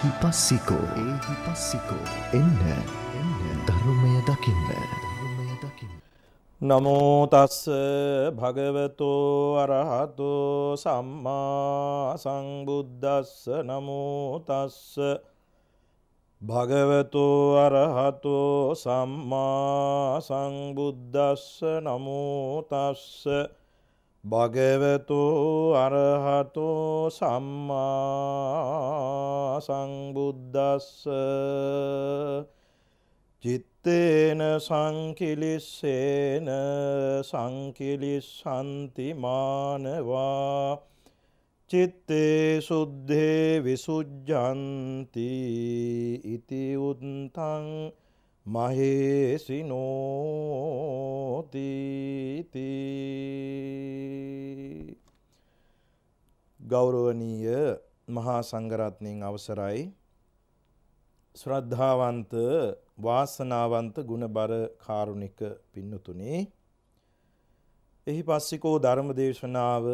එහි පස්සිකෝ ඒහි පස්සිකෝ එන්න එන්න ධර්මය දකින්න. නමෝතස්ස භගවතෝ අරහතෝ සම්මා සංබුද්ධස්ස නමෝතස්ස භගවතෝ අරහතෝ සම්මා සංබුද්ධස්ස නමෝතස්ස භගවතු අරහතෝ සම්මා සංබුද්දස්ස චිත්තේන සංකිලිස්සේන සංකිලිස්සන්ති මානවා චිත්තේ සුද්ධේ විසුජ්ජන්ති ඉති උත්තං මහේසිනෝතිති ගෞරවනීය මහා සංඝරත්නයන් අවසරයි ශ්‍රද්ධාවන්ත වාසනාවන්ත ගුණබර කාරුණික පින්නතුනි එහි පස්සිකෝ ධර්ම දේශනාව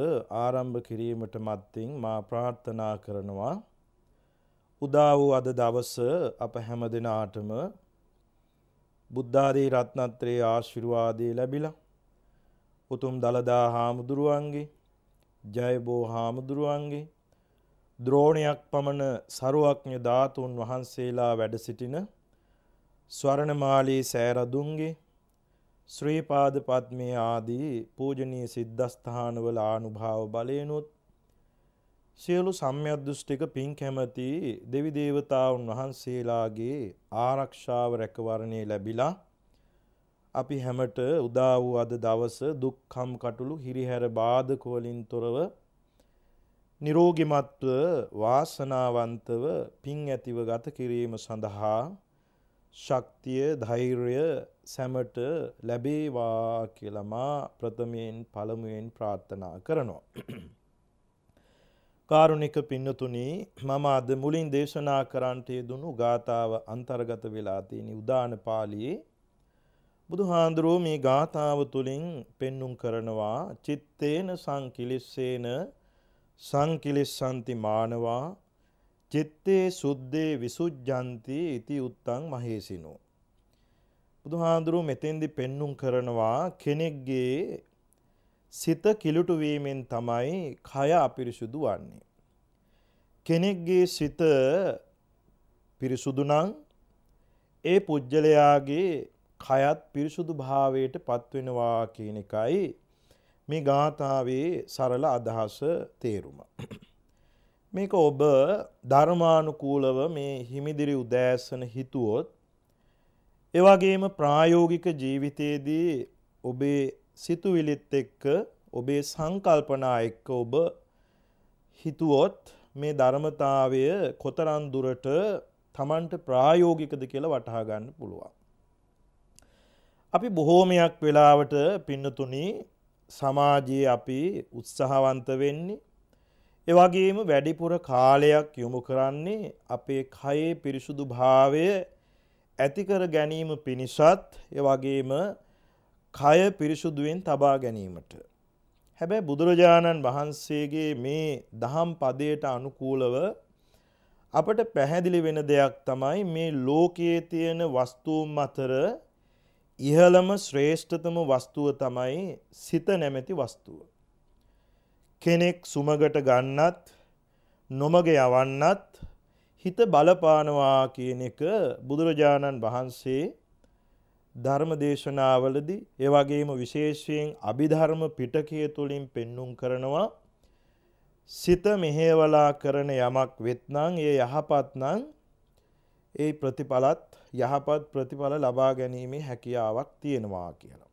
ආරම්භ කිරීමට මත්තින් මා ප්‍රාර්ථනා කරනවා උදා වූ අද දවස අප හැම දෙනාටම බුද්ධාදී රත්නත්‍රයේ ආශිර්වාදය ලැබිලා උතුම් දලදා හාමුදුරුවන්ගේ ජයබෝ හාමුදුරුවන්ගේ ද්‍රෝණයක් පමණ සරුවක්ඥ ධාතුන් වහන්සේලා වැඩ සිටින ස්වර්ණමාලී සෑරදුන්ගේ ශ්‍රීපාද පත්මේ ආදී පූජනීය සිද්ධස්ථානවල ආනුභාව බලේනොත් සියලු සම්යදෘෂ්ටික පින් කැමති දෙවි දේවතාවුන් වහන්සේලාගේ ආරක්ෂාව රැකවරණේ ලැබිලා අපි හැමට උදා වූ අද දවස දුක්ඛම් කටුළු හිරිහැර බාධක වලින් තොරව නිරෝගිමත්ව වාසනාවන්තව පින් ඇතිව ගත කිරීම සඳහා ශක්තිය ධෛර්යය සැමට ලැබේවා කියලා මා ප්‍රථමයෙන් පළමුවෙන් ප්‍රාර්ථනා කරනවා කාරුණික පින්නතුනි මම අද මුලින් දේශනා කරන්නට යෙදුණු ගාථාව අන්තර්ගත වෙලා තියෙන උදාන පාළියේ බුදුහාඳුරෝ මේ ගාථාව තුලින් පෙන්눔 කරනවා චitteන සංකිලිස්සේන සංකිලිස්සanti මානවා චitte සුද්දේ විසුජ්ජಂತಿ इति උත්තං මහේසිනෝ බුදුහාඳුරෝ මෙතෙන්දි පෙන්눔 කරනවා කෙනෙක්ගේ සිත කිලුටු වීමෙන් තමයි කය අපිරිසුදු වන්නේ. කෙනෙක්ගේ සිත පිරිසුදු නම් ඒ පුජ්‍යලයාගේ කයත් පිරිසුදු භාවයට පත්වෙනවා කියන එකයි මේ ගාථාවේ සරල අදහස තේරුම. මේක ඔබ ධර්මානුකූලව මේ හිමිදිරි උදෑසන හිතුවොත් එවගේම ප්‍රායෝගික ජීවිතයේදී ඔබේ සිතුවිලිත් එක්ක ඔබේ සංකල්පනා එක්ක ඔබ හිතුවොත් මේ ධර්මතාවය කොතරම් දුරට Tamanට ප්‍රායෝගිකද කියලා වටහා ගන්න පුළුවන්. අපි බොහෝමයක් වෙලාවට පින්නතුනි සමාජයේ අපි උත්සාහවන්ත වෙන්නේ ඒ වගේම වැඩිපුර කාලයක් යොමු කරන්නේ අපේ කයේ පිරිසුදු භාවය ඇති කර ගැනීම පිණිසත් ඒ වගේම කය පිරිසුදුවෙන් තබා ගැනීමට. හැබැයි බුදුරජාණන් වහන්සේගේ මේ දහම් පදයට අනුකූලව අපට පැහැදිලි වෙන දෙයක් තමයි මේ ලෝකයේ තියෙන වස්තුන් අතර ඉහළම ශ්‍රේෂ්ඨතම වස්තුව තමයි සිත නැමැති වස්තුව. කෙනෙක් සුමගට ගන්නත් නොමග යවන්නත් හිත බලපානවා කියන එක බුදුරජාණන් වහන්සේ ධර්ම දේශනාවලදී ඒ වගේම විශේෂයෙන් අභිධර්ම පිටකය තුලින් පෙන්눔 කරනවා සිත මෙහෙवला කරන යමක් වෙත්නම් ඒ යහපත් නම් ඒ ප්‍රතිඵලත් යහපත් ප්‍රතිඵල ලබා ගැනීමේ හැකියාවක් තියෙනවා කියලා.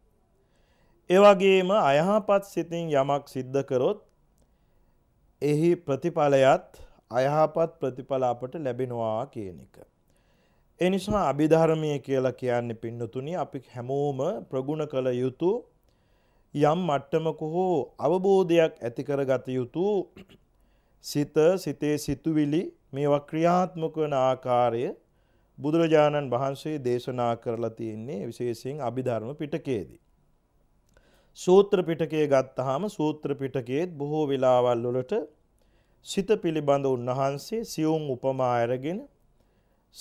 ඒ වගේම අයහපත් සිතින් යමක් සිද්ධ කරොත් එහි ප්‍රතිඵලයත් අයහපත් ප්‍රතිඵල අපට ලැබෙනවා කියන එක. එනිසා අභිධර්මය කියලා කියන්නේ පින්නතුනි අපි හැමෝම ප්‍රගුණ කළ යුතු යම් මට්ටමක හෝ අවබෝධයක් ඇති කරගත යුතු සිත සිතේ සිතුවිලි මේවා ක්‍රියාත්මක වන ආකාරය බුදුරජාණන් වහන්සේ දේශනා කරලා තියෙන්නේ විශේෂයෙන් අභිධර්ම පිටකයේදී. සූත්‍ර පිටකය ගත්තාම සූත්‍ර පිටකයේත් බොහෝ වෙලාවල් වලට සිත පිළිබඳ උන්වහන්සේ සියුම් උපමා අරගෙන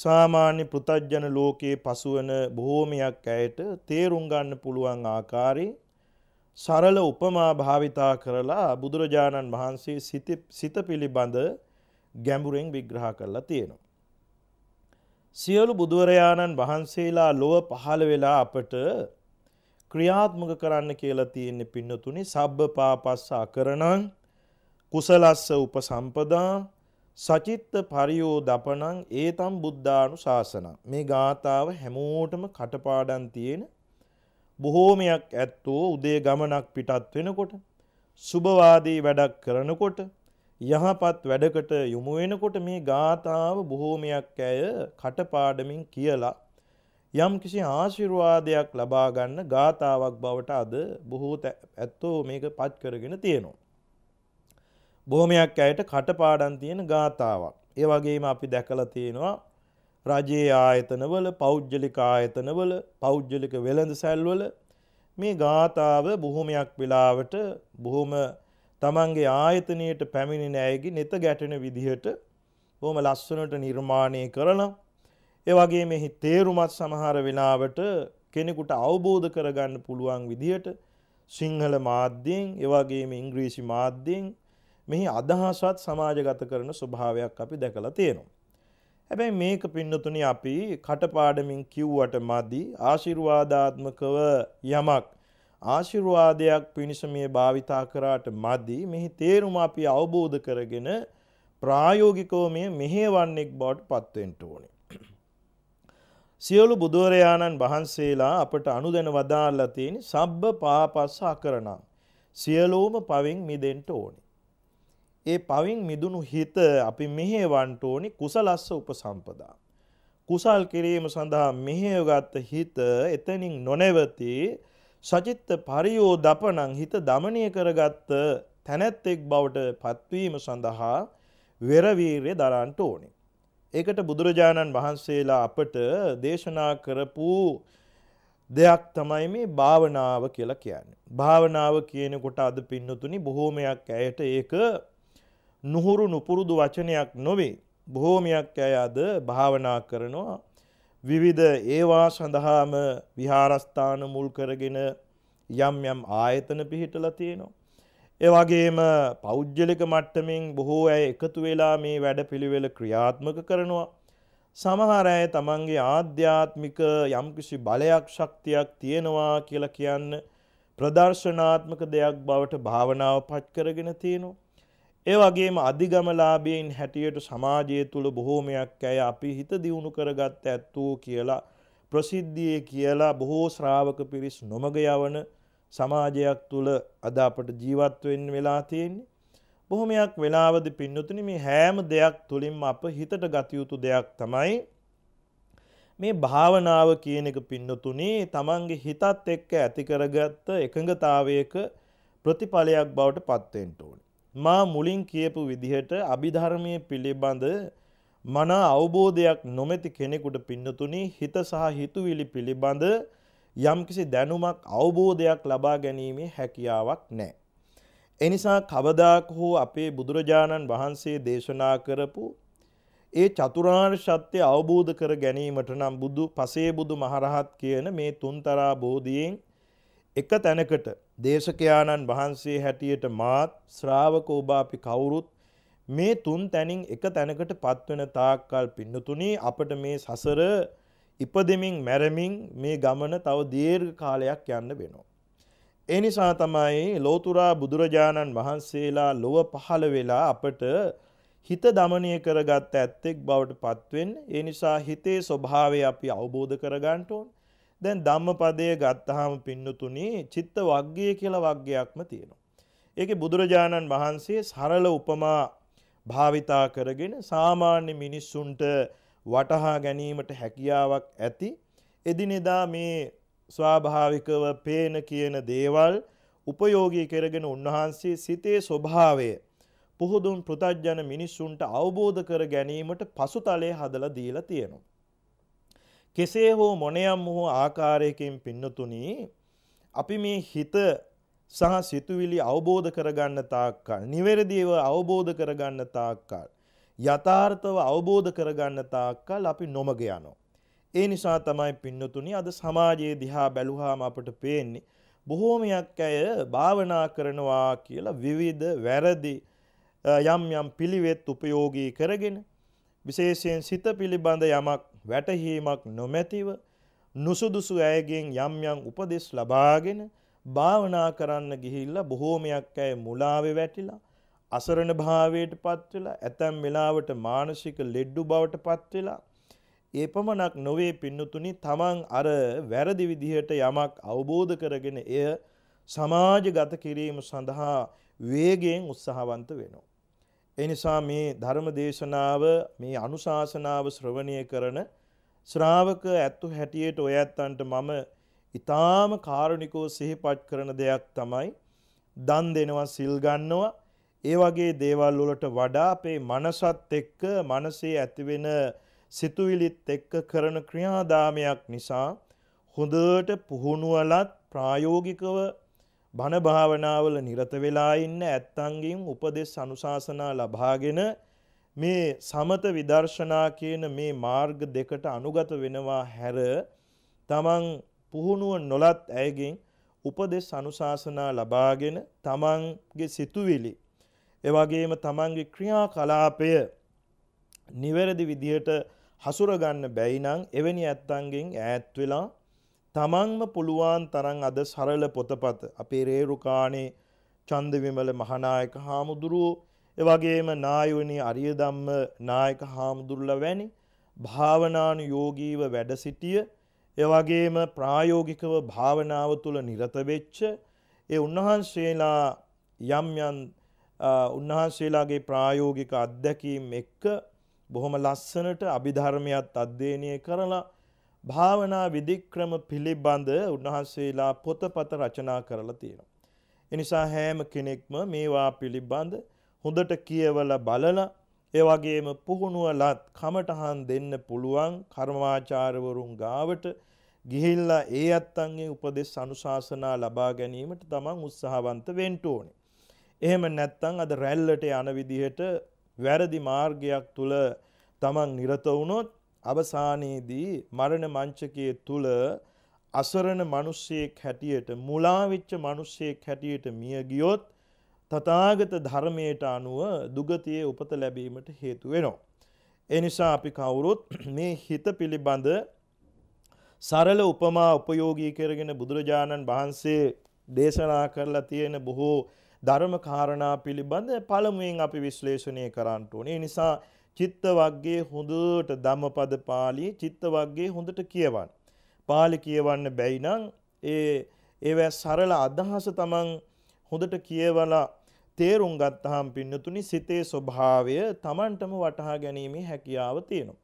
සාමාන්‍ය පෘතජ්ජන ලෝකයේ පසුවන බොහෝමයක් ඇයට තේරුම් ගන්න පුළුවන් ආකාරයේ සරල උපමා භාවිතා කරලා බුදුරජාණන් වහන්සේ සිත පිළිබඳ ගැඹුරෙන් විග්‍රහ කරලා තියෙනවා. සියලු බුදුවරයාණන් වහන්සේලා ලොව පහළ වෙලා අපට ක්‍රියාත්මක කරන්න කියලා තියෙන්නේ පින්නතුනි සබ්බ පාපස්ස අකරණං කුසලස්ස උපසම්පදා සචිත්ත පරියෝදපණං ඒතම් බුද්ධානු ශාසන. මේ ගාථාව හැමෝටම කටපාඩන් තියෙන බොහෝමයක් ඇත්තෝ උදේ ගමනක් පිටත් වෙනකොට සුභවාදී වැඩක් කරනකොට යහපත් වැඩකට යොමු වෙනකොට මේ ගාථාව බොහෝමයක් ඇය කටපාඩමින් කියලා යම් කිසි ආශිර්වාදයක් ලබා ගන්න ගාතාවක් බවට අද බොහෝ ඇත්තෝ මේක පත් කරගෙන තියෙනවා. බොහොමයක් ඇයට කටපාඩන් තියෙන ගාථාවක්. ඒ වගේම අපි දැකලා තියෙනවා රජයේ ආයතනවල පෞද්ගලික ආයතනවල පෞද්ගලික වෙළඳ සැල්වල මේ ගාථාව බොහොමයක් වෙලාවට බොහොම තමන්ගේ ආයතනයට පැමිණෙන අයගේ නෙත ගැටෙන විදිහට බොහොම ලස්සනට නිර්මාණය කරලා ඒ වගේ මෙහි තේරුමත් සමහර වෙලාවට කෙනෙකුට අවබෝධ කරගන්න පුළුවන් විදිහට සිංහල මාධ්‍යයෙන් ඒ වගේම ඉංග්‍රීසි මාධ්‍යයෙන් මෙහි අදහසත් සමාජගත කරන ස්වභාවයක් අපි දැකලා තියෙනවා. හැබැයි මේක පින්නතුනි අපි කටපාඩමින් කිව්වට මදි ආශිර්වාදාත්මකව යමක් ආශිර්වාදයක් පිණිස මේ භාවිතා කරාට මදි මෙහි තේරුම අපි අවබෝධ කරගෙන ප්‍රායෝගිකව මේ මෙහෙවන්නෙක් බවට පත්වෙන්න ඕනේ. සියලු බුදුරයාණන් වහන්සේලා අපට අනුදැන වදාල්ලා තියෙන සබ්බ පාපස්ස අකරණම් සියලෝම පවෙන් මිදෙන්න ඕනේ. ඒ පවින් මිදුණු හිත අපි මෙහෙවන්ට ඕනි කුසලස්ස උපසම්පදා. කුසල් කිරීම සඳහා මෙහෙවගත්ත හිත එතනින් නොනැවති සචිත්ත පරියෝ දපනං හිත දමනය කරගත්ත තැනැත්තෙක් බවට පත්වීම සඳහා වෙරවීරය දරන්ට ඕනි. ඒකට බුදුරජාණන් වහන්සේලා අපට දේශනා කරපු දෙයක් තමයි මේ භාවනාව කියලා කියන්නේ. භාවනාව කියනකොට අද පින්නතුනි බොහෝමයක් ඇයට ඒක නුහුරු නුපුරුදු වචනයක් නොවේ. බොහෝමයක් අය අද භාවනා කරනවා. විවිධ ඒවා සඳහාම විහාරස්ථාන මුල් කරගෙන යම් යම් ආයතන පිහිටලා තියෙනවා. එවගේම පෞද්ගලික මට්ටමින් බොහෝ අය එකතු වෙලා මේ වැඩපිළිවෙල ක්‍රියාත්මක කරනවා. සමහර අය තමන්ගේ ආධ්‍යාත්මික යම්කිසි බලයක් ශක්තියක් තියෙනවා කියලා කියන්න ප්‍රදර්ශනාත්මක දෙයක් බවට භාවනාව පත් කරගෙන තියෙනවා. ඒ වගේම අධිගමලාභයෙන් හැටියට සමාජය තුළ බොහෝමයක් ඇය අපි හිත දියුණු කරගත්ත ඇත්තෝ කියලා ප්‍රසිද්ධියේ කියලා බොහෝ ශ්‍රාවක පිරිස් නොමග යවන සමාජයක් තුළ අද අපට ජීවත් වෙන්න වෙලා තියෙන්නේ. බොහොමයක් වෙලාවදි පින්නතුනි මේ හැම දෙයක් තුළින්ම අප හිතට ගත යුතු දෙයක් තමයි මේ භාවනාව කියන එක පින්නතුනි තමන්ගේ හිතත් එක්ක ඇති කරගත්ත එකඟතාවයක ප්‍රතිඵලයක් බවට පත් වෙන්න ඕනේ. මා මුලින් කියපු විදිහට අභිධර්මය පිළිබඳ මන අවබෝධයක් නොමැති කෙනෙකුට පින්නතුනි හිත සහ හිතුවිලි පිළිබඳ යම්කිසි දැනුමක් අවබෝධයක් ලබා ගැනීමේ හැකියාවක් නැහැ. එනිසා කවදාක හෝ අපේ බුදුරජාණන් වහන්සේ දේශනා කරපු ඒ චතුරාර්ය සත්‍ය අවබෝධ කර ගැනීමට නම් බුදු පසේ බුදු මහරහත් කියන මේ තුන්තරා බෝධියෙන් එක තැනකට දේශකයාණන් වහන්සේ හැටියට මාත් ශ්‍රාවක ඔබ අපි කවුරුත් මේ තුන් තැනින් එක තැනකට පත්වෙන තාක්කල් පින්නතුණී අපට මේ සසර ඉපදෙමින් මැරමින් මේ ගමන තව දීර්ඝ කාලයක් යන්න වෙනවා. ඒ නිසා තමයි ලෝතුරා බුදුරජාණන් වහන්සේලා ලොව පහළ වෙලා අපට හිත দমনය කරගත් ඇත්තෙක් බවට පත්වෙන්න. ඒ නිසා හිතේ ස්වභාවය අපි අවබෝධ කරගන්න ඕනේ. දැන් ධම්මපදය ගත්තාම පින්නතුනි චිත්ත වග්ගය කියලා වග්ගයක්ම තියෙනවා. ඒකේ බුදුරජාණන් වහන්සේ සරල උපමා භාවිතා කරගෙන සාමාන්‍ය මිනිස්සුන්ට වටහා ගැනීමට හැකියාවක් ඇති එදිනෙදා මේ ස්වාභාවිකව පේන කියන දේවල් උපයෝගී කරගෙන උන්වහන්සේ සිතේ ස්වභාවය පුහුදුන් පෘතජ්ජන මිනිස්සුන්ට අවබෝධ කර ගැනීමට පසුතලයේ හදලා දීලා තියෙනවා. කෙසේ හෝ මොනයම් හෝ ආකාරයකින් පින්නතුනි අපි මේ හිත සහ සිතුවිලි අවබෝධ කරගන්න තාක්කල් නිවැරදිව අවබෝධ කරගන්න තාක්කල් යථාර්ථව අවබෝධ කරගන්න තාක්කල් අපි නොමග යනවා. ඒ නිසා තමයි පින්නතුනි අද සමාජයේ දිහා බැලුවාම අපට පේන්නේ බොහෝමයක් අය භාවනා කරනවා කියලා විවිධ වැරදි යම් යම් පිළිවෙත් උපයෝගී කරගෙන විශේෂයෙන් සිත පිළිබඳ යමක් වැටහීමක් නොමැතිව නුසුදුසු අයගෙන් යම් යම් උපදෙස් ලබාගෙන භාවනා කරන්න ගිහිල්ලා බොහෝමයක් අය මුලාවේ වැටිලා අසරණ භාවයට පත් වෙලා ඇතැම් වෙලාවට මානසික ලෙඩු බවට පත් වෙලා ඒ පමණක් නොවේ පින්නතුනි තමන් අර වැරදි විදිහට යමක් අවබෝධ කරගෙන එය සමාජගත කිරීම සඳහා වේගයෙන් උත්සාහවන්ත වෙනවා එනිසා මේ ධර්ම දේශනාව මේ අනුශාසනාව ශ්‍රවණය කරන ශ්‍රාවක ඇත්තු හැටියට ඔය ඇත්තන්ට මම ඊටාම කාරුණිකව සිහිපත් කරන දෙයක් තමයි දන් දෙනවා සිල් ගන්නවා ඒ වගේ දේවල් වලට වඩා අපේ මනසත් එක්ක මනසේ ඇතිවෙන සිතුවිලිත් එක්ක කරන ක්‍රියාදාමයක් නිසා හොඳට පුහුණුවලත් ප්‍රායෝගිකව බණ භාවනාවල නිරත වෙලා ඉන්න ඇත්තන්ගෙන් උපදෙස් අනුශාසනා ලබාගෙන මේ සමත විදර්ශනා කියන මේ මාර්ග දෙකට අනුගත වෙනවා හැර තමන් පුහුණුව නොලත් ඇයගෙන් උපදෙස් අනුශාසනා ලබාගෙන තමන්ගේ සිතුවිලි එවැගේම තමන්ගේ ක්‍රියාකලාපය නිවැරදි විදිහට හසුරගන්න බැයි නම් එවැනි ඇත්තන්ගෙන් ඈත් වෙලා තමන්ම පුළුවන් තරන් අද සරල පොතපත අපේ රේරුකාණේ චන්දවිමල මහනායක හාමුදුරුවෝ එවගේම නායවනි අරියදම්ම නායක හාමුදුරල වැනි භාවනානු යෝගීව වැඩ සිටිය එවගේම ප්‍රායෝගිකව භාවනාව තුළ නිරතවෙච්ච ඒ උන්වහන්සේලා යම්යන් උන්වහන්සේලාගේ ප්‍රායෝගික අත්දැකීම් එක්ක බොහොම ලස්සනට අභිධර්මයත් අධ්‍යයනය කරලා භාවනා විධික්‍රම පිළිබඳ උන්වහන්සේලා පොතපත රචනා කරලා තියෙනවා. එනිසා හැම කෙනෙක්ම මේවා පිළිබඳ හොඳට කියවලා බලලා ඒ වගේම පුහුණුවලත් කමටහන් දෙන්න පුළුවන් කර්මාචාර්යවරුන් ගාවට ගිහිල්ලා ඒ අත්තන්ගේ උපදෙස් අනුශාසනා ලබා ගැනීමට තමන් උත්සාහවන්ත වෙන්න ඕනේ. එහෙම නැත්නම් අද රැල්ලට යන විදිහට වැරදි මාර්ගයක් තුල තමන් නිරත වුණොත් අවසානයේදී මරණ මංචකයේ තුල අසරණ මිනිසෙක් හැටියට මුලා වෙච්ච මිනිසෙක් හැටියට මිය ගියොත් තථාගත ධර්මයට අනුව දුගතියේ උපත ලැබීමට හේතු වෙනවා. ඒ නිසා අපි කවුරුත් මේ හිත පිළිබඳ සරල උපමා උපයෝගී කරගෙන බුදුරජාණන් වහන්සේ දේශනා කරලා තියෙන බොහෝ ධර්ම කාරණා පිළිබඳ පළමුවෙන් අපි විශ්ලේෂණය කරන්න ඕනේ. ඒ නිසා චිත්ත වර්ගයේ හොඳට ධම්මපද පාළි චිත්ත වර්ගයේ හොඳට කියවන්න. පාළි කියවන්න බැයි නම් ඒ ඒවැ සරල අදහස තමන් හොඳට කියවලා තේරුම් ගත්තාම පින්නතුනි සිතේ ස්වභාවය තමන්ටම වටහා ගැනීමේ හැකියාව තියෙනවා.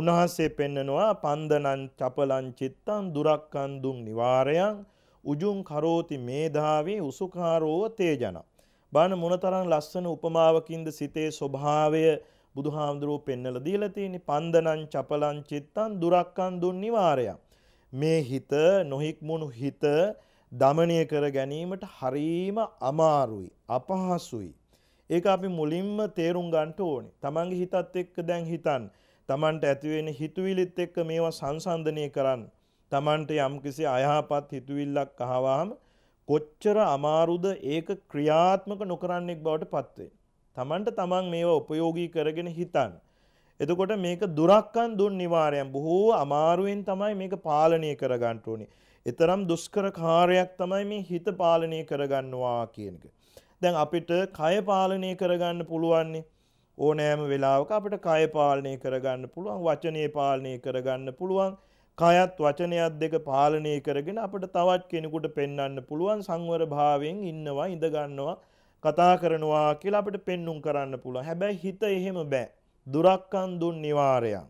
උන්වහන්සේ පෙන්නනවා පන්දනං චපලං චිත්තං දුරක්කන් දුම් නිවාරයන් උජුං කරෝති මේධාවේ උසුකාරෝව තේජන. බාන මොනතරම් ලස්සන උපමාවකින්ද සිතේ ස්වභාවය බුදුහාමුදුරුව පෙන්නල දීලා තියෙන්නේ පන්දනං චපලං චිත්තං දුරක්කන් දුන්නිවාරයම් මේ හිත නොහික්මුණු හිත දමණය කර ගැනීමට හරීම අමාරුයි අපහසුයි ඒක අපි මුලින්ම තේරුම් ගන්න ඕනේ තමන්ගේ හිතත් එක්ක දැන් හිතන් තමන්ට ඇති වෙන හිතුවිලිත් එක්ක මේවා සංසන්දනය කරන්න තමන්ට යම්කිසි අයහපත් හිතුවිල්ලක් අහවාම කොච්චර අමාරුද ඒක ක්‍රියාත්මක නොකරන්නෙක් බවට පත්වෙන්නේ තමන්ට තමන් මේවා උපයෝගී කරගෙන හිතන්න. එතකොට මේක දුරක්කන් දුන් නිවාරයන් බොහෝ අමාරුවෙන් තමයි මේක පාලනය කරගන්න ඕනේ. එතරම් දුෂ්කර කාර්යයක් තමයි මේ හිත පාලනය කරගන්නවා කියන එක. දැන් අපිට කය පාලනය කරගන්න පුළුවන්නේ ඕනෑම වෙලාවක අපිට කය පාලනය කරගන්න පුළුවන්, වචනේ පාලනය කරගන්න පුළුවන්. කයත් වචනයත් දෙක පාලනය කරගෙන අපිට තවත් කෙනෙකුට පෙන්වන්න පුළුවන් සංවර භාවයෙන් ඉන්නවා ඉඳ ගන්නවා කතා කරනවා කියලා අපිට පෙන්눔 කරන්න පුළුවන්. හැබැයි හිත එහෙම බෑ. දුරක්කන් දුන් නිවාරයන්.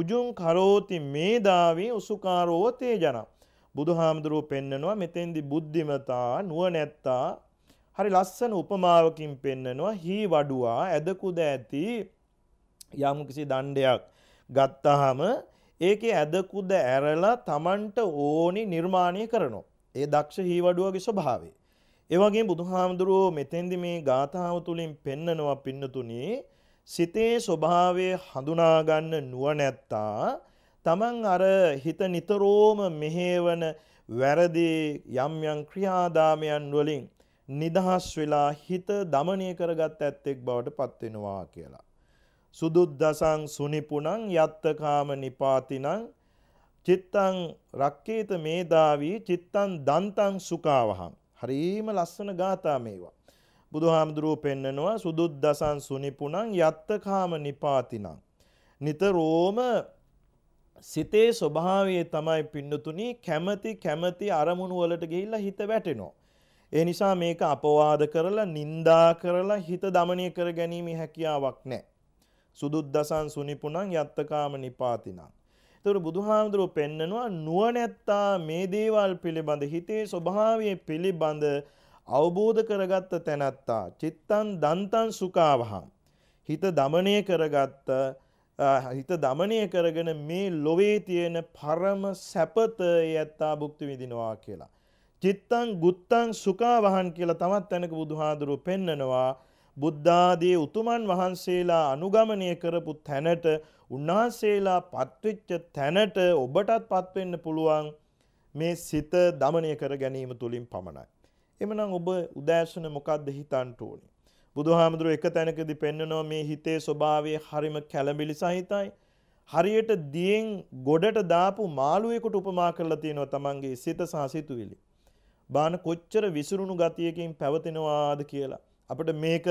උජුං කරෝති මේදාවේ උසුකාරෝ තේජන. බුදුහාමුදුරුව පෙන්නනවා මෙතෙන්දි බුද්ධිමතා නුවණැත්තා හරි ලස්සන උපමාවකින් පෙන්නනවා හී වඩුවා ඇදකුද ඇති යම්කිසි දණ්ඩයක් ගත්තාම ඒකේ ඇදකුද ඇරලා Tamanට ඕනි නිර්මාණය කරනවා. ඒ දක්ෂ හී වඩුවගේ ස්වභාවය. ඒවගේ බුදුහාමුදුරුවෝ මෙතෙන්දි මේ ගාථාව තුළින් පෙන්නනවා පින්නතුනේ සිතේ ස්වභාවය හඳුනාගන්න නුවණැත්තා තමන් අර හිත නිතරෝම මෙහෙවන වැරදි යම් යම් ක්‍රියාදාමයන් වලින් නිදහස් වෙලා හිත দমনය කරගත් ඇත්තෙක් බවට පත් වෙනවා කියලා. සුදුද්දසං සුනිපුණං යත්තකාම නිපාතිනං චිත්තං රක්කේත මේදාවි චිත්තං දන්තං සුඛාවහං හරීම ලස්සන ගාථා මේවා. බුදුහාමුදුරුව පෙන්නනවා සුදුද්දසන් සුනිපුණං යත්තකාම නිපාතිනං. නිතරෝම සිතේ ස්වභාවයේ තමයි පින්නතුනි කැමති කැමති අරමුණු වලට ගිහිල්ලා හිත වැටෙනවා. ඒ නිසා මේක අපවාද කරලා නින්දා කරලා හිත দমনය කර ගැනීම හැකියාවක් නැහැ. සුදුද්දසන් සුනිපුණං යත්තකාම නිපාතිනං. තොර බුදුහාමුදුරුව පෙන්නනවා නුවනැත්තා මේ දේවල් පිළිබඳ හිතේ ස්වභාවය පිළිබඳ අවබෝධ කරගත්ත තැනැත්තා චිත්තන් දන්තන් සුකාවහම්. හිත දමනය කරගත්ත හිත දමනය කරගෙන මේ ලොවේ තියෙන පරම සැපත ඇත්තා භුක්ති විදිනවා කියලා. චිත්තං ගුත්තං සුකාවහන් කියලා තමත් තැනක බුදුහාදුරුව පෙන්නනවා බුද්ධාදී උතුමන් වහන්සේලා අනුගමනය කරපු තැනට උන්වහන්සේලා පත්වෙච්ච තැනට ඔබටත් පත්වෙන්න පුළුවන් මේ සිත දමනය කර ගැනීම තුළින් පමණයි. එමනම් ඔබ උදෑසන මොකක්ද හිතන්ට ඕනි. බුදුහාමුදුරුව එක තැනකදි පෙන්නනවා මේ හිතේ ස්වභාවය හරිම කැළඹිලි සහිතයි. හරියට දියෙන් ගොඩට දාපු මාළුවෙකුට උපමා කරලා තියෙනවා තමන්ගේ සිත සහ සිතුවිලි. බාන කොච්චර විසිරුණු ගතියකින් පැවතෙනවාද කියලා. අපට මේක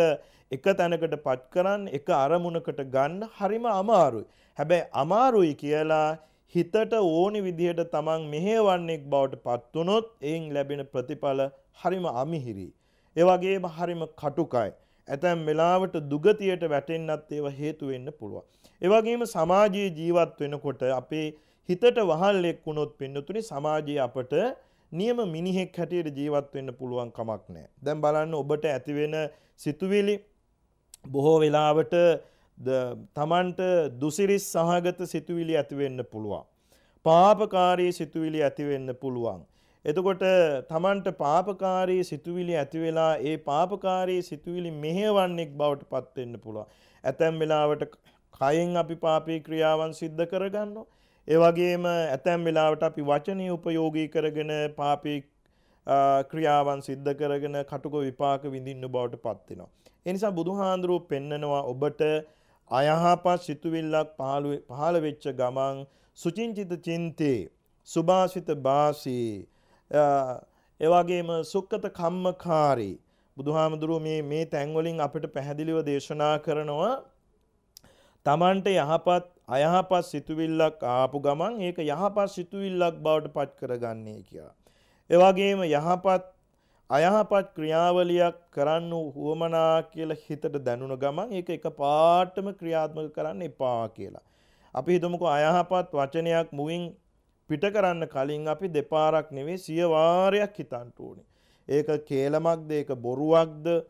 එක තැනකට පත් කරන්න එක අරමුණකට ගන්න හරිම අමාරුයි. හැබැයි අමාරුයි කියලා හිතට ඕනි විදිහට තමන් මෙහෙවන්නෙක් බවට පත්වනොත් එයින් ලැබෙන ප්‍රතිඵල හරිම අමිහිරි. ඒවගේම හරිම කටුකයි. ඇතැම් වෙලාවට දුගතියට වැටෙන්න්නත් ඒව හේතුවෙන්න පුළුවන්. ඒවගේම සමාජයේ ජීවත් වෙනකොට අපේ හිතට වහල්ලෙක් වුණොත් පින්නතුනි සමාජයේ අපට නියම මිනිහෙක් හැටියට ජීවත් වෙන්න පුළුවන් කමක් නෑ. දැන් බලන්න ඔබට ඇතිවෙන සිතුවිලි බොහෝ වෙලාවට තමන්ට දුසිරිස් සහගත සිතුවිලි ඇතිවෙන්න පුළුවන්. පාපකාරී සිතුවිලි ඇතිවෙන්න පුළුවන්. එතකොට තමන්ට පාපකාරී සිතුවිලි ඇතිවෙලා ඒ පාපකාරී සිතුවිලි මෙහෙවන්නෙක් බවට පත්වෙන්න පුළුවන්. ඇතැම් වෙලාවට කයෙන් අපි පාපී ක්‍රියාවන් සිද්ධ කරගන්නවා. ඒ වගේම ඇතැම් වෙලාවට අපි වචනය උපයෝගී කරගෙන පාපී ක්‍රියාවන් සිද්ධ කරගෙන කටුක විපාක විඳින්න බවට පත්වෙනවා. එනිසා බුදුහාන්දුරුව පෙන්නනවා ඔබට අයහපත් සිතුවිල්ලක් පහළ වෙච්ච ගමන් සුචින්චිත චින්තේ සුභාසිත බාසී එවගේම සුක්කත කම්මකාරී බුදුහාමුදුරුව මේ මේ තැන්වලින් අපිට පැහැදිලිව දේශනා කරනවා තමන්ට යහපත් අයහපත් සිතුවිල්ලක් ආපු ගමන් ඒක යහපත් සිතුවිල්ලක් බවට පත් කරගන්නේ කියලා. එවගේම යහපත් අයහපත් ක්‍රියාවලියක් කරන්න වුවමනා කියලා හිතට දැනුන ගමන් ඒක එක පාටම ක්‍රියාත්මක කරන්න එපා කියලා. අපි හිතමුකෝ අයහපත් වචනයක් මුවින් පිට කරන්න කලින් අපි දෙපාරක් නෙවෙයි සිය වාරයක් හිතන්න ඕනේ. ඒක කේලමක්ද ඒක බොරුවක්ද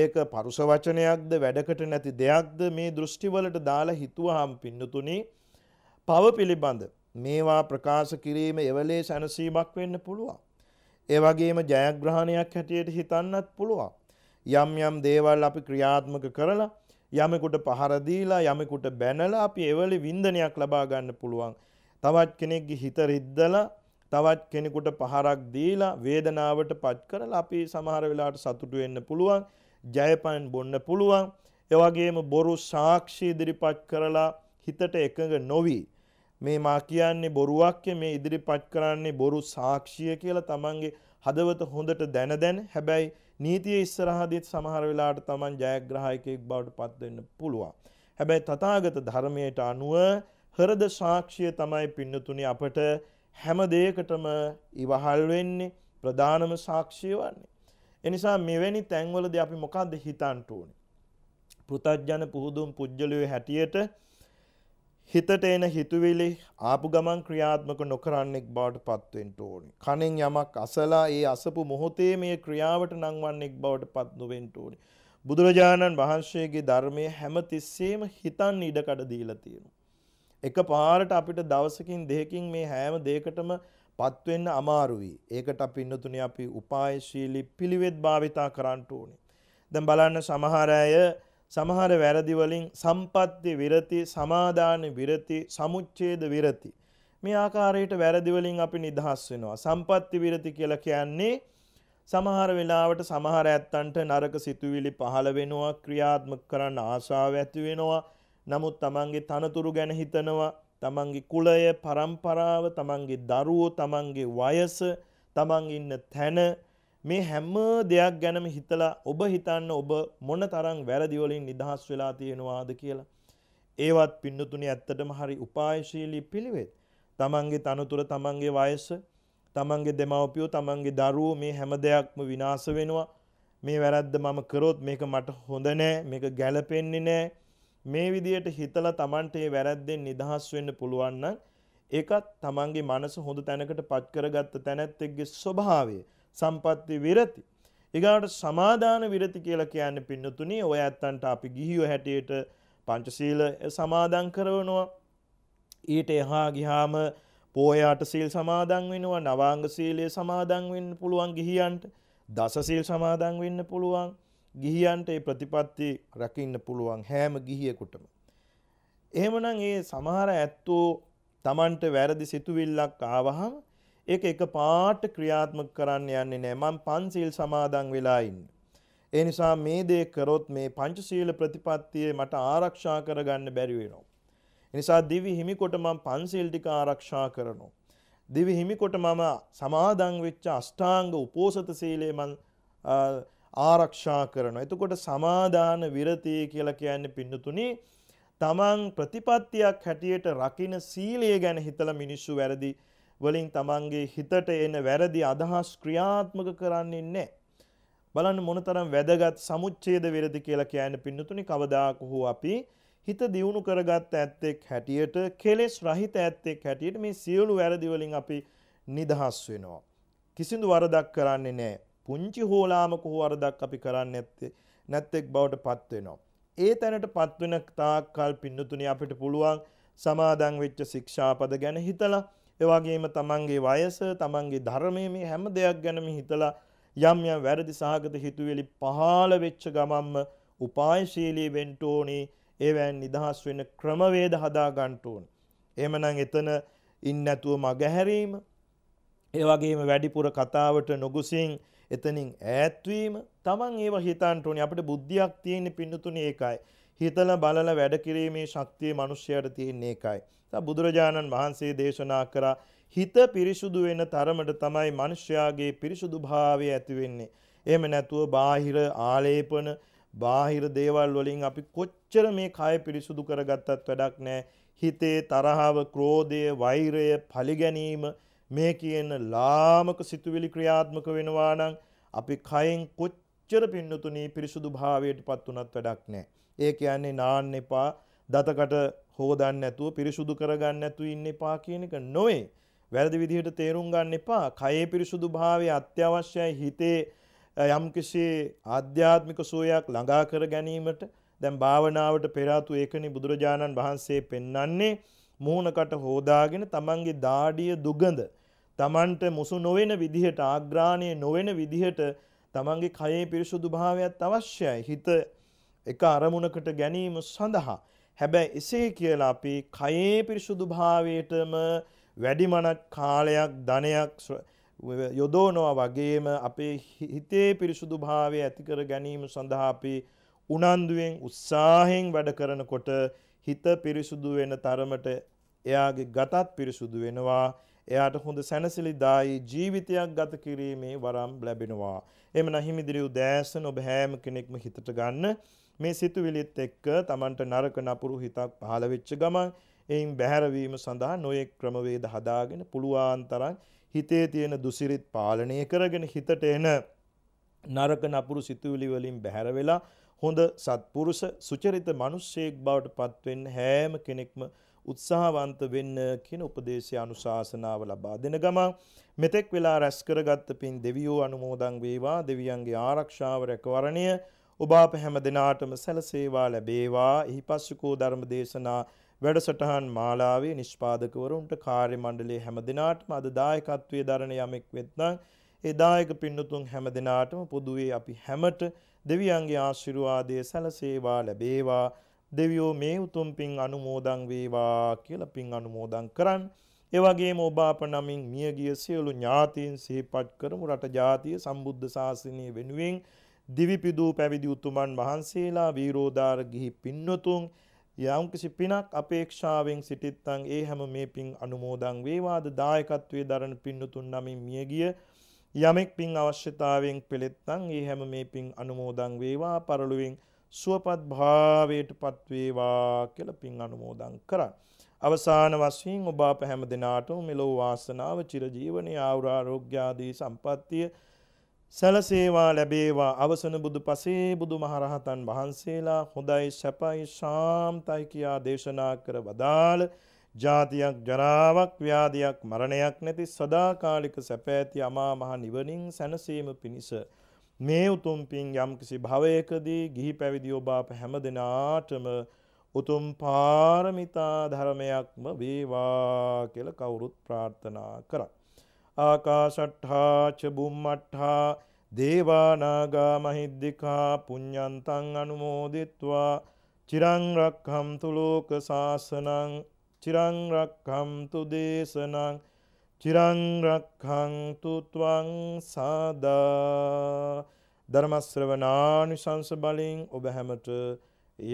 ඒක පරුස වචනයක්ද වැඩකට නැති දෙයක්ද මේ දෘෂ්ටිවලට දාලා හිතුවහම් පින්නතුනි පව පිළිබඳ මේවා ප්‍රකාශ කිරීම එවලේ සැනසීමක් වෙන්න පුළුවන්. ඒ වගේම ජයග්‍රහණයක් හැටියට හිතන්නත් පුළුවන්. යම් යම් දේවල් අපි ක්‍රියාත්මක කරලා යමෙකුට පහර දීලා යමෙකුට බැනලා අපි එවලේ වින්දනයක් ලබා ගන්න පුළුවන්. තවත් කෙනෙක්ගේ හිත රිද්දලා තවත් කෙනෙකුට පහරක් දීලා වේදනාවට පත් කරලා අපි සමහර වෙලාවට සතුටු වෙන්න පුළුවන්. ජයපන් බොන්න පුළුවන් එවගේම බොරු සාක්ෂි ඉදිරිපත් කරලා හිතට එකඟ නොවී මේ මා කියන්නේ බොරුවක්ය මේ ඉදිරිපත් කරන්නේ බොරු සාක්ෂිය කියලා තමන්ගේ හදවත හොඳට දැන දැන හැබැයි නීතිය ඉස්සරහදීත් සමහර වෙලාට තමන් ජයග්‍රහයකෙක් බවට පත්වෙන්න පුළුවන්. හැබැයි තථාගත ධර්මයට අනුව හරද සාක්ෂිය තමයි පින්නතුනි අපට හැම දෙයකටම ඉවහල් වෙන්නේ ප්‍රධානම සාක්ෂිය වන්නේ. එනිසා මෙවැනි තැන්වලද අපි මොකක්ද හිතන්ට ඕනේ. පෘතජ්ජන පුහුදුම් පුද්ගලයෝ හැටියට හිතට එන හිතුවිලි ආපු ගමන් ක්‍රියාත්මක නොකරන්නෙක් බවට පත්වෙන්ට ඕනි. කණෙන් යමක් අසලා ඒ අසපු මොහොතේ මේ ක්‍රියාවට නංවන්නෙක් බවට පත් නොවෙන්ට ඕනි. බුදුරජාණන් වහන්සේගේ ධර්මය හැම තිස්සේම හිතන් ඉඩකඩ දීලා තියෙනවා. එක පාරට අපිට දවසකින් දෙකකින් මේ හැම දෙයකටම පත්වෙන්න අමාරුයි. ඒකට අපි ඉන්නතුනේ අපි උපායශීලී පිළිවෙත් භාවිතා කරන්න ඕනේ. දැන් බලන්න සමහර අය සමහර වැරදි වලින් සම්පත්ති විරති, සමාදාන විරති, සමුච්ඡේද විරති මේ ආකාරයට වැරදි වලින් අපි නිදහස් වෙනවා. සම්පත්ති විරති කියලා කියන්නේ සමහර වෙලාවට සමහර ඇත්තන්ට නරක සිතුවිලි පහළ වෙනවා, ක්‍රියාත්මක කරන්න ආශාව ඇති වෙනවා. නමුත් Tamange තනතුරු ගැන හිතනවා, තමන්ගේ කුලය පරම්පරාව තමන්ගේ දරුවෝ තමන්ගේ වයස තමන් ඉන්න තැන මේ හැම්ම දෙයක් ගැනම හිතලා ඔබ හිතන්න ඔබ මොන තරම් වැරදිවලින් නිදහස් වෙලා තියෙනවාද කියලා. ඒවත් පින්නතුනි ඇත්තටම හරි උපායශීලී පිළිවෙත්. තමන්ගේ තනතුර තමන්ගේ වයස තමන්ගේ දෙමව්පියෝ තමන්ගේ දරුවෝ මේ හැම දෙයක්ම විනාශ වෙනවා. මේ වැරද්ද මම කරොත් මේක මට හොඳ නෑ මේක ගැළපෙන්නේ නෑ මේ විදියට හිතලා Tamanට ඒ වැරද්දෙන් නිදහස් වෙන්න පුළුවන් නම් ඒකත් Tamanගේ මනස හොඳ තැනකට පත් කරගත්ත තැනැත්තෙක්ගේ ස්වභාවය සම්පත්‍ති විරති ඊගාට සමාදාන විරති කියලා කියන්නේ පින්නතුණි ඔය ඇත්තන්ට අපි ගිහියෝ හැටියට පංචශීල සමාදන් කරනවා ඊට එහා ගියාම පෝය අට සීල් සමාදන් වෙනවා නවාංග සීලය සමාදන් වෙන්න පුළුවන් ගිහියන්ට දස සීල් සමාදන් වෙන්න පුළුවන් ගිහියන්ට ඒ ප්‍රතිපත්ති රකින්න පුළුවන් හැම ගිහියෙකුටම. එහෙමනම් ඒ සමහර ඇත්තෝ Tamanට වැරදි සිතුවිල්ලක් ආවහම ඒක එක පාට ක්‍රියාත්මක කරන්න යන්නේ නෑ මම පන්සිල් සමාදන් වෙලා ඉන්නේ. ඒ නිසා මේ දේ කරොත් මේ පංචශීල ප්‍රතිපත්තියේ මට ආරක්ෂා කරගන්න බැරි වෙනවා. ඒ නිසා දිවි හිමිකොට මම පන්සිල් ටික ආරක්ෂා කරනවා. දිවි හිමිකොට මම සමාදන් වෙච්ච අෂ්ටාංග උපෝසත සීලය මම ආරක්ෂා කරනවා. එතකොට සමාදාන විරතිය කියලා කියන්නේ පින්නතුනි තමන් ප්‍රතිපත්තියක් හැටියට රකින සීලය ගැන හිතලා මිනිස්සු වැරදි වලින් තමන්ගේ හිතට එන වැරදි අදහස් ක්‍රියාත්මක කරන්නේ නැහැ. බලන්න මොනතරම් වැදගත් සමුච්ඡේද විරති කියලා කියන්නේ පින්නතුනි කවදාක හෝ අපි හිත දියුණු කරගත් ඇත්තෙක් හැටියට කෙලෙස් රහිත ඇත්තෙක් හැටියට මේ සියලු වැරදි වලින් අපි නිදහස් වෙනවා. කිසිදු වරදක් කරන්නේ නැහැ. පුංචි හෝලාමක හෝ වරදක් අපි කරන්න ඇත්තේ නැත්තෙක් බවට පත් වෙනවා. ඒ තැනට පත් වෙන තාක්කල් පින්නතුනේ අපිට පුළුවන් සමාදන් වෙච්ච ශික්ෂාපද ගැන හිතලා ඒ වගේම තමන්ගේ වයස, තමන්ගේ ධර්මයේ මේ හැම දෙයක් ගැනම හිතලා යම් යම් වැරදි සහගත හිතුවිලි පහළ වෙච්ච ගමම්ම උපායශීලී වෙන්න ඕනේ. ඒවැන් නිදහස් වෙන ක්‍රමවේද හදා ගන්න ඕනේ. එහෙමනම් එතන ඉන්නේ නැතුව මගහැරීම, ඒ වගේම වැඩිපුර කතාවට නොගුසින් එතනින් ඈත්වීම තමන් ඒව හිතන්ට ඕනේ අපිට බුද්ධියක් තියෙන පින්නතුනේ ඒකයි. හිතලා බලලා වැඩ කිරීමේ ශක්තිය මිනිස්යාට තියෙන එකයි. බුදුරජාණන් වහන්සේ දේශනා කරා හිත පිරිසුදු වෙන තරමට තමයි මිනිස්යාගේ පිරිසුදු භාවය ඇති වෙන්නේ. එහෙම නැතුව බාහිර ආලේපන, බාහිර දේවල් වලින් අපි කොච්චර මේ කය පිරිසුදු කරගත්තත් වැඩක් නැහැ. හිතේ තරහව, ක්‍රෝධය, වෛරය, පලිගැනීම මේ කියන ලාමක සිතුවිලි ක්‍රියාත්මක වෙනවා නම් අපි කයෙන් කොච්චර පින්නතුණී පිරිසුදු භාවයටපත් උනත් වැඩක් නැහැ. ඒ කියන්නේ නාන්න එපා, දතකට හොදන්න නැතුව පිරිසුදු කරගන්න නැතුව ඉන්න එපා කියන එක නොවේ. වැරදි විදිහට තේරුම් ගන්න එපා. කයේ පිරිසුදු භාවය අත්‍යවශ්‍යයි හිතේ යම්කිසි ආධ්‍යාත්මික සුවයක් ළඟා කර ගැනීමට දැන් භාවනාවට පෙර ආතු ඒකනේ බුදුරජාණන් වහන්සේ පෙන්වන්නේ මුහුණකට හෝදාගෙන තමන්ගේ දාඩිය දුගඳ තමන්ට මුසු නොවන විදිහට ආග්‍රාණය නොවන විදිහට තමන්ගේ කයේ පිරිසුදු භාවයක් අවශ්‍යයි හිත එක අරමුණකට ගැනීම සඳහා හැබැයි එසේ කියලා අපි කයේ පිරිසුදු භාවයටම වැඩිමනක් කාලයක් ධනයක් යොදෝනවා වගේම අපේ හිතේ පිරිසුදු භාවය ඇතිකර ගැනීම සඳහා අපි උනන්දුවෙන් උත්සාහෙන් වැඩ කරනකොට හිත පිරිසුදු වෙන තරමට එයාගේ ගතත් පිරිසුදු වෙනවා. එයාට හොඳ සැනසිලිදායි ජීවිතයක් ගත කිරීමේ වරම් ලැබෙනවා. එම නහිමිදිරි උදෑසන ඔබ හැම කෙනෙක්ම හිතට ගන්න. මේ සිතුවිලිත් එක්ක Tamanට නරක නපුරු හිතක් පහළ වෙච්ච ගමන් එයින් බැහැරවීම සඳහා නොයෙක් ක්‍රමවේද හදාගෙන පුළුවන් තරම් හිතේ තියෙන දුසිරිත් පාලනය කරගෙන හිතට එන නරක නපුරු සිතුවිලි වලින් බැහැර වෙලා හොඳ සත්පුරුෂ සුචරිත මිනිස්සෙක් බවට පත්වෙන්න හැම කෙනෙක්ම උත්සාහවන්ත වෙන්න කියන උපදේශය අනුශාසනාව ලබා දෙන ගමන් මෙතෙක් වෙලා රැස් කරගත් පින් දෙවියෝ අනුමෝදන් වේවා දෙවියන්ගේ ආරක්ෂාව රැකවරණය ඔබ අප හැම දිනාටම සැලසේවා ලැබේවා එහිපස්සකෝ ධර්ම දේශනා වැඩසටහන් මාලාවේ නිෂ්පාදකවරුන්ට කාර්ය මණ්ඩලයේ හැම දිනාටම අද දායකත්වයේ දරණ යමෙක් වෙත්නම් ඒ දායක පින්නතුන් හැම දිනාටම පොදුවේ අපි හැමට දෙවියන්ගේ ආශිර්වාදය සැලසේවා ලැබේවා දෙවියෝ මේ උතුම් පින් අනුමෝදන් වේවා කියලා පින් අනුමෝදන් කරන් ඒ වගේම ඔබ අප නමින් මියගිය සියලු ඥාතීන් සිහිපත් කරමු රට ජාතිය සම්බුද්ධ ශාසනය වෙනුවෙන් දිවිපිදූ පැවිදි උතුමන් වහන්සේලා වීරෝදාර ගිහි පින්නතුන් යම්කිසි පිනක් අපේක්ෂාවෙන් සිටිත්තන් ඒ හැම මේ පින් අනුමෝදන් වේවාද දායකත්වයේ දරණ පින්නතුන් නමින් මියගිය යමෙක් පින් අවශ්‍යතාවෙන් පිළිත්තං ඒ හැම මේ පින් අනුමෝදන් වේවා පරලොවෙන් සුවපත් භාවයට පත්වේවා කියලා පින් අනුමෝදන් කරා. අවසාන වශයෙන් ඔබ අප හැම දිනාටම මෙලොව වාසනාව චිරජීවනයේ ආයුරාෝග්‍ය ආදී සම්පත්තිය සැලසේවා ලැබේවා අවසන බුදු පසේ බුදු මහරහතන් වහන්සේලා හොඳයි සැපයි ශාන්තයි කියා දේශනා කර වදාළ ජාතියක් ජරාවක් ව්‍යාධයක් මරණයක් නැති සදාකාලික සැපෑති අමා මහ නිවනින් සැනසීම පිණිස මේ උතුම් පින් යම්කිසි භවයකදී ගිහි පැවිදි ඔබ අප හැම දෙනාටම උතුම් පාරමිතා ධර්මයක්ම වේවා කියලා කවුරුත් ප්‍රාර්ථනා කරා. ආකාශට්ඨා ච බුම්මට්ඨා දේවානාගා මහිද්దికා පුඤ්ඤන්තං අනුමෝදිත්වා චිරං රක්ඛන්තු ලෝක සාසනං චිරං රක්ඛන්තු දේශනං චිරං රක්ඛන්තු ත්වං සදා ධර්ම ශ්‍රවණානිසංස බලෙන් ඔබ හැමට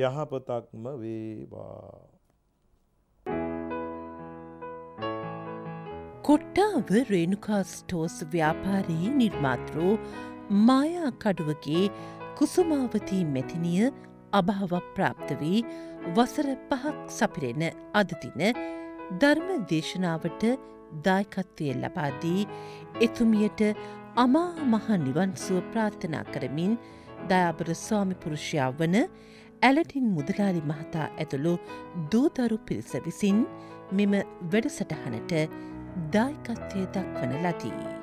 යහපතක්ම වේවා කොට්ටාව රේණුකා ස්ටෝස් ව්‍යාපාරයේ නිර්මාතෘ මායා කඩුවගේ කුසුමාවතී මෙතිනිය අභාවක් ප්‍රාප්ත වී වසර පහක් සපිරෙන අදදින ධර්ම දේශනාවට දායකත්වය ලබාදී එතුමියට අමා මහ නිවන්සුව ප්‍රාර්ථනා කරමින් දයාබර ස්වාමිපුරුෂයා වන ඇලටින් මුදලාලි මහතා ඇතුළු දූතරු පිරිස විසින් මෙම වැඩසටහනට දායකත්වය දක්වන ලදී.